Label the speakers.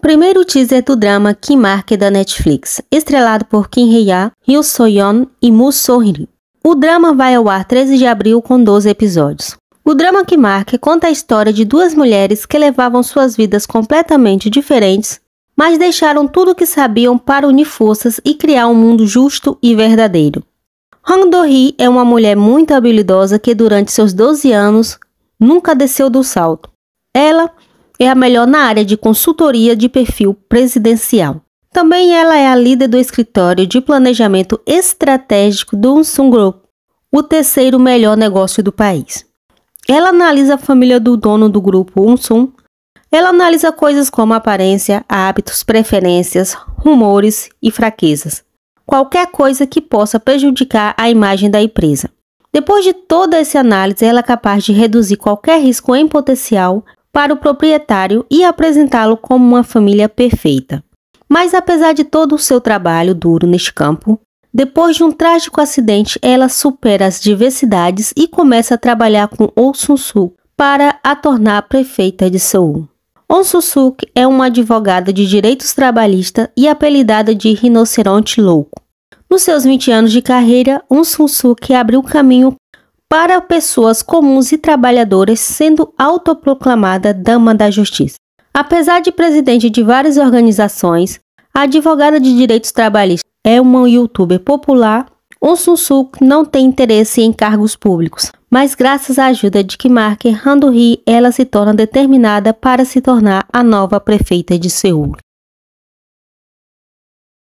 Speaker 1: Primeiro teaser do drama Kim Mark da Netflix, estrelado por Kim Hye-ya, Ryu So-yeon e Mu So-ri. O drama vai ao ar 13 de abril com 12 episódios. O drama Kim marca conta a história de duas mulheres que levavam suas vidas completamente diferentes, mas deixaram tudo o que sabiam para unir forças e criar um mundo justo e verdadeiro. Hong Do-hee é uma mulher muito habilidosa que durante seus 12 anos nunca desceu do salto. Ela é a melhor na área de consultoria de perfil presidencial. Também ela é a líder do escritório de planejamento estratégico do Unsung Group, o terceiro melhor negócio do país. Ela analisa a família do dono do grupo Unsung. Ela analisa coisas como aparência, hábitos, preferências, rumores e fraquezas. Qualquer coisa que possa prejudicar a imagem da empresa. Depois de toda essa análise, ela é capaz de reduzir qualquer risco em potencial para o proprietário e apresentá-lo como uma família perfeita. Mas apesar de todo o seu trabalho duro neste campo, depois de um trágico acidente, ela supera as diversidades e começa a trabalhar com Oh Sun-suk para a tornar prefeita de Seul. Oh Sun-suk é uma advogada de direitos trabalhistas e apelidada de rinoceronte louco. Nos seus 20 anos de carreira, Um Sun-suk abriu caminho para pessoas comuns e trabalhadoras, sendo autoproclamada Dama da Justiça. Apesar de presidente de várias organizações, a advogada de direitos trabalhistas é uma youtuber popular. O Sun Suk não tem interesse em cargos públicos, mas graças à ajuda de Kimark Handuhi, ela se torna determinada para se tornar a nova prefeita de Seul.